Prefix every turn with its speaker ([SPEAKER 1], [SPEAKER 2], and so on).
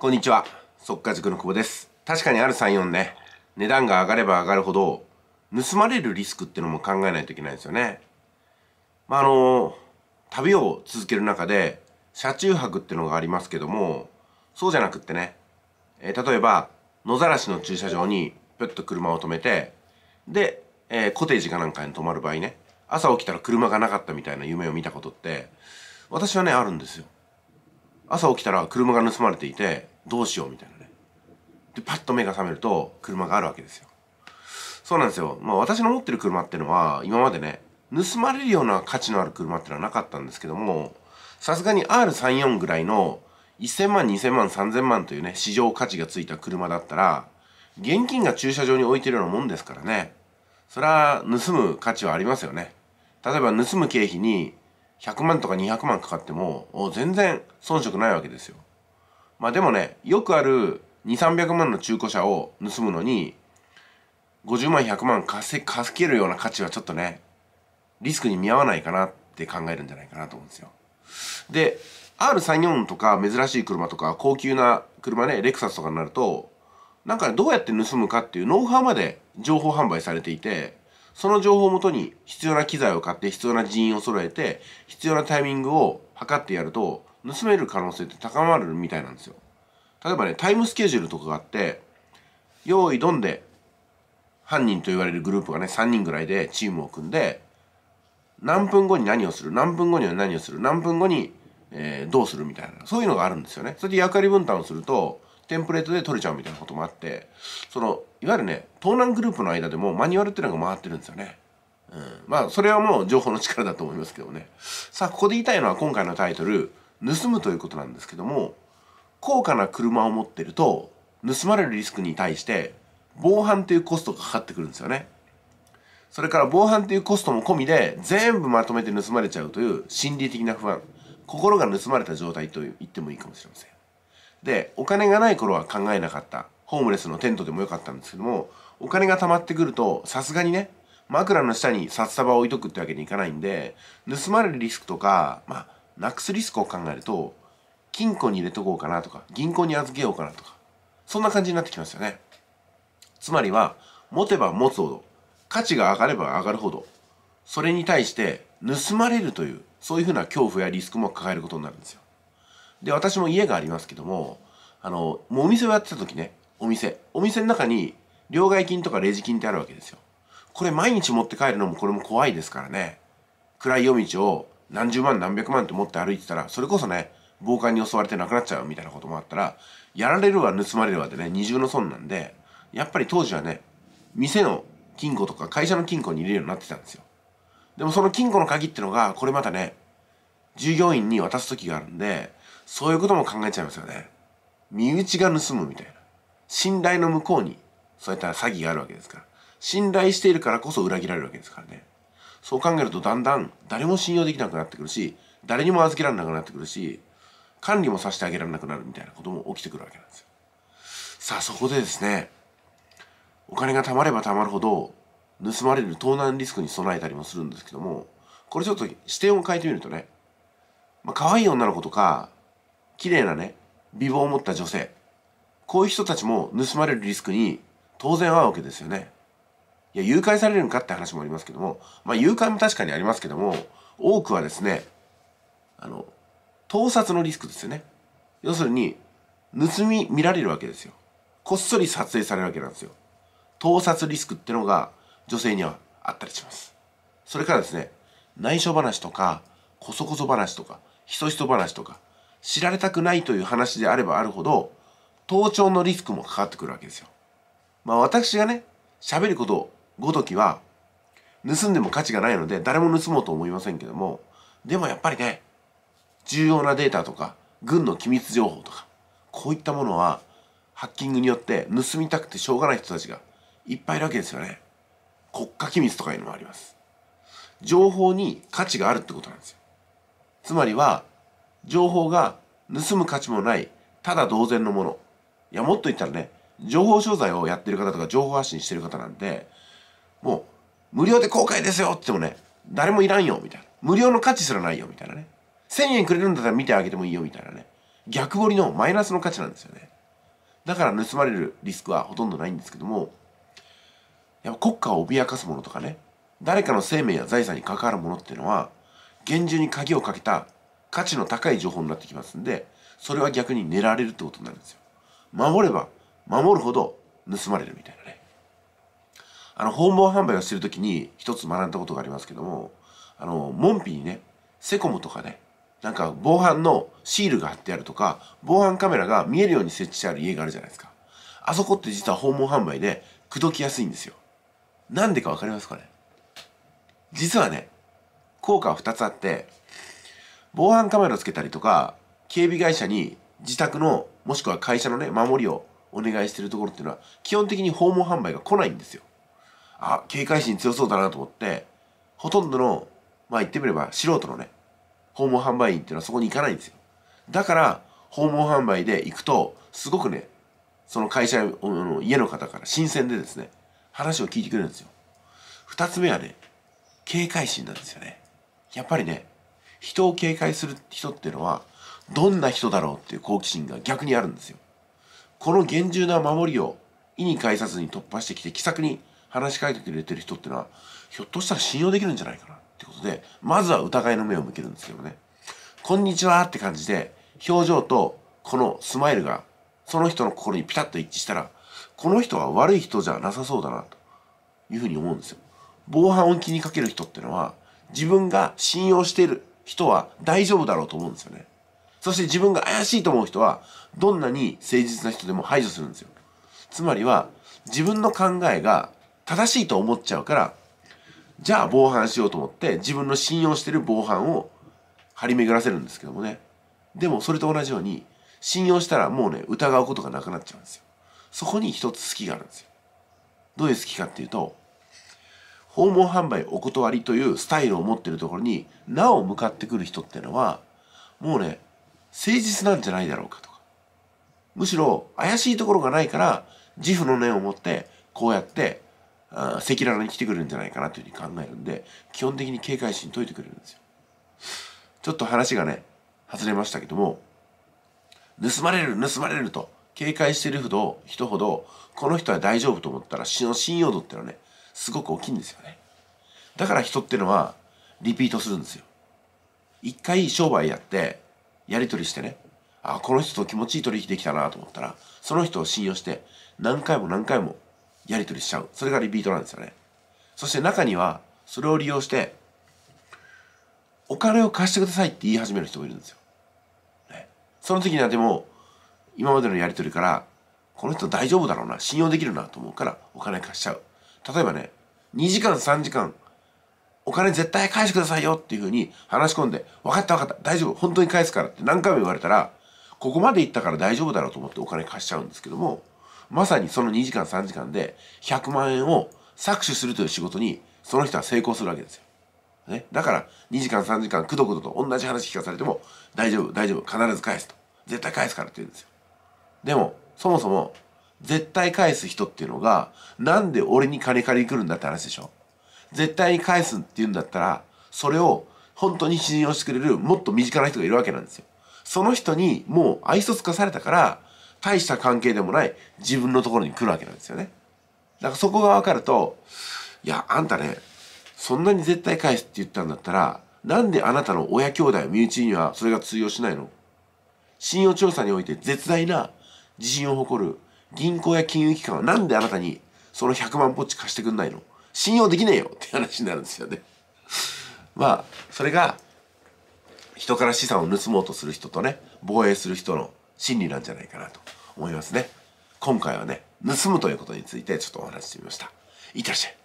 [SPEAKER 1] こんにちは速か、塾の久保です確かにある34ね値段が上がれば上がるほど盗まれるリスクってのも考えないといけないですよねまああの旅を続ける中で車中泊ってのがありますけどもそうじゃなくってね、えー、例えば野ざらしの駐車場にぴょっと車を止めてで、えー、コテージかなんかに泊まる場合ね朝起きたら車がなかったみたいな夢を見たことって私はねあるんですよ朝起きたら車が盗まれていてどうしようみたいなねでパッと目が覚めると車があるわけですよそうなんですよまあ私の持ってる車ってのは今までね盗まれるような価値のある車ってのはなかったんですけどもさすがに R34 ぐらいの1000万2000万3000万というね市場価値がついた車だったら現金が駐車場に置いてるようなもんですからねそれは盗む価値はありますよね例えば盗む経費に100万とか200万かかっても全然遜色ないわけですよ。まあでもねよくある2300万の中古車を盗むのに50万100万稼げるような価値はちょっとねリスクに見合わないかなって考えるんじゃないかなと思うんですよ。で R34 とか珍しい車とか高級な車ねレクサスとかになるとなんかどうやって盗むかっていうノウハウまで情報販売されていてその情報をもとに必要な機材を買って必要な人員を揃えて必要なタイミングを測ってやると盗める可能性って高まるみたいなんですよ。例えばね、タイムスケジュールとかがあって、用意ドンで犯人と言われるグループがね、3人ぐらいでチームを組んで、何分後に何をする、何分後には何をする、何分後に、えー、どうするみたいな、そういうのがあるんですよね。それで役割分担をすると、テンプレートで取れちゃうみたいなこともあってそのいわゆるね盗難グループの間でもマニュアルっていうのが回ってるんですよね。うん、まあそれはもう情報の力だと思いますけどねさあここで言いたいのは今回のタイトル「盗む」ということなんですけども高価な車を持ってると盗まれるリスクに対して防犯というコストがかかってくるんですよねそれから防犯というコストも込みで全部まとめて盗まれちゃうという心理的な不安心が盗まれた状態と言ってもいいかもしれませんでお金がない頃は考えなかったホームレスのテントでもよかったんですけどもお金が貯まってくるとさすがにね枕の下に札束を置いとくってわけにいかないんで盗まれるリスクとかまあなくすリスクを考えると金庫に入れとこうかなとか銀行に預けようかなとかそんな感じになってきますよねつまりは持てば持つほど価値が上がれば上がるほどそれに対して盗まれるというそういうふうな恐怖やリスクも抱えることになるんですよで私も家がありますけどもあのもうお店をやってた時ねお店お店の中に両替金とかレジ金ってあるわけですよこれ毎日持って帰るのもこれも怖いですからね暗い夜道を何十万何百万って持って歩いてたらそれこそね暴漢に襲われて亡くなっちゃうみたいなこともあったらやられるわ盗まれるわでね二重の損なんでやっぱり当時はね店の金庫とか会社の金庫に入れるようになってたんですよでもその金庫の鍵ってのがこれまたね従業員に渡す時があるんでそういうことも考えちゃいますよね身内が盗むみたいな信頼の向こうにそういった詐欺があるわけですから信頼しているからこそ裏切られるわけですからねそう考えるとだんだん誰も信用できなくなってくるし誰にも預けられなくなってくるし管理もさせてあげられなくなるみたいなことも起きてくるわけなんですよさあそこでですねお金が貯まれば貯まるほど盗まれる盗難リスクに備えたりもするんですけどもこれちょっと視点を変えてみるとね、まあ、可愛い女の子とか綺麗なね、美貌を持った女性。こういう人たちも盗まれるリスクに当然合うわけですよね。いや、誘拐されるんかって話もありますけども、まあ誘拐も確かにありますけども、多くはですね、あの、盗撮のリスクですよね。要するに、盗み見られるわけですよ。こっそり撮影されるわけなんですよ。盗撮リスクってのが女性にはあったりします。それからですね、内緒話とか、こそこそ話とか、ひそひそ話とか、知られたくないという話であればあるほど、盗聴のリスクもかかってくるわけですよ。まあ私がね、喋ることごときは、盗んでも価値がないので、誰も盗もうと思いませんけども、でもやっぱりね、重要なデータとか、軍の機密情報とか、こういったものは、ハッキングによって盗みたくてしょうがない人たちがいっぱいいるわけですよね。国家機密とかいうのもあります。情報に価値があるってことなんですよ。つまりは、情報が盗む価値もない、ただ同然のもの。いや、もっと言ったらね、情報商材をやってる方とか情報発信してる方なんで、もう、無料で公開ですよって言ってもね、誰もいらんよ、みたいな。無料の価値すらないよ、みたいなね。1000円くれるんだったら見てあげてもいいよ、みたいなね。逆張りのマイナスの価値なんですよね。だから盗まれるリスクはほとんどないんですけども、やっぱ国家を脅かすものとかね、誰かの生命や財産に関わるものっていうのは、厳重に鍵をかけた価値の高い情報になってきますんでそれは逆に狙われるってことになるんですよ守れば守るほど盗まれるみたいなねあの訪問販売をしてる時に一つ学んだことがありますけどもあの門扉にねセコムとかねなんか防犯のシールが貼ってあるとか防犯カメラが見えるように設置してある家があるじゃないですかあそこって実は訪問販売で口説きやすいんですよなんでか分かりますかね実はね効果は2つあって防犯カメラをつけたりとか、警備会社に自宅の、もしくは会社のね、守りをお願いしてるところっていうのは、基本的に訪問販売が来ないんですよ。あ、警戒心強そうだなと思って、ほとんどの、まあ言ってみれば素人のね、訪問販売員っていうのはそこに行かないんですよ。だから、訪問販売で行くと、すごくね、その会社の家の方から新鮮でですね、話を聞いてくれるんですよ。二つ目はね、警戒心なんですよね。やっぱりね、人を警戒する人っていうのはどんな人だろうっていう好奇心が逆にあるんですよ。この厳重な守りを意に介さずに突破してきて気さくに話しかけてくれてる人っていうのはひょっとしたら信用できるんじゃないかなってことでまずは疑いの目を向けるんですけどね「こんにちは」って感じで表情とこのスマイルがその人の心にピタッと一致したらこの人は悪い人じゃなさそうだなというふうに思うんですよ。防犯を気にかける人っていうのは自分が信用している人は大丈夫だろうと思うんですよね。そして自分が怪しいと思う人は、どんなに誠実な人でも排除するんですよ。つまりは、自分の考えが正しいと思っちゃうから、じゃあ防犯しようと思って、自分の信用してる防犯を張り巡らせるんですけどもね。でもそれと同じように、信用したらもうね、疑うことがなくなっちゃうんですよ。そこに一つ隙があるんですよ。どういう隙かっていうと、訪問販売お断りというスタイルを持ってるところになお向かってくる人ってのはもうね誠実なんじゃないだろうかとかむしろ怪しいところがないから自負の念を持ってこうやって赤裸々に来てくれるんじゃないかなというふうに考えるんで基本的に警戒心解いてくれるんですよちょっと話がね外れましたけども盗まれる盗まれると警戒してるほど人ほどこの人は大丈夫と思ったら死の信用度ってのはねすごく大きいんですよねだから人ってのはリピートするんですよ一回商売やってやり取りしてねあこの人と気持ちいい取引できたなと思ったらその人を信用して何回も何回もやり取りしちゃうそれがリピートなんですよねそして中にはそれを利用してお金を貸してくださいって言い始める人もいるんですよ、ね、その時にはでも今までのやり取りからこの人大丈夫だろうな信用できるなと思うからお金貸しちゃう例えばね2時間3時間お金絶対返してくださいよっていうふうに話し込んで分かった分かった大丈夫本当に返すからって何回も言われたらここまで行ったから大丈夫だろうと思ってお金貸しちゃうんですけどもまさにその2時間3時間で100万円を搾取するという仕事にその人は成功するわけですよ。ね、だから2時間3時間くどくどと同じ話聞かされても大丈夫大丈夫必ず返すと絶対返すからって言うんですよ。でもそもそも絶対返す人っていうのが、なんで俺に金借りに来るんだって話でしょ。絶対に返すって言うんだったら、それを本当に信用してくれるもっと身近な人がいるわけなんですよ。その人にもう愛想つかされたから、大した関係でもない自分のところに来るわけなんですよね。だからそこがわかると、いや、あんたね、そんなに絶対返すって言ったんだったら、なんであなたの親兄弟、身内にはそれが通用しないの信用調査において絶大な自信を誇る銀行や金融機関はなんであなたにその100万ポッチ貸してくんないの信用できねえよって話になるんですよね まあ、それが、人から資産を盗もうとする人とね、防衛する人の心理なんじゃないかなと思いますね。今回はね、盗むということについてちょっとお話ししてみました。いってらっしゃい。